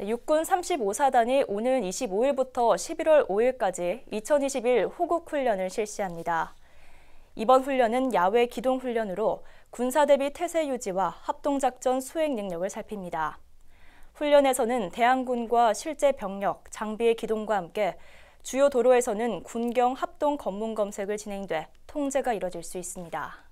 네, 육군 35사단이 오는 25일부터 11월 5일까지 2021 호국 훈련을 실시합니다. 이번 훈련은 야외 기동 훈련으로 군사 대비 태세 유지와 합동 작전 수행 능력을 살핍니다. 훈련에서는 대한군과 실제 병력, 장비의 기동과 함께 주요 도로에서는 군경 합동 검문 검색을 진행돼 통제가 이뤄질 수 있습니다.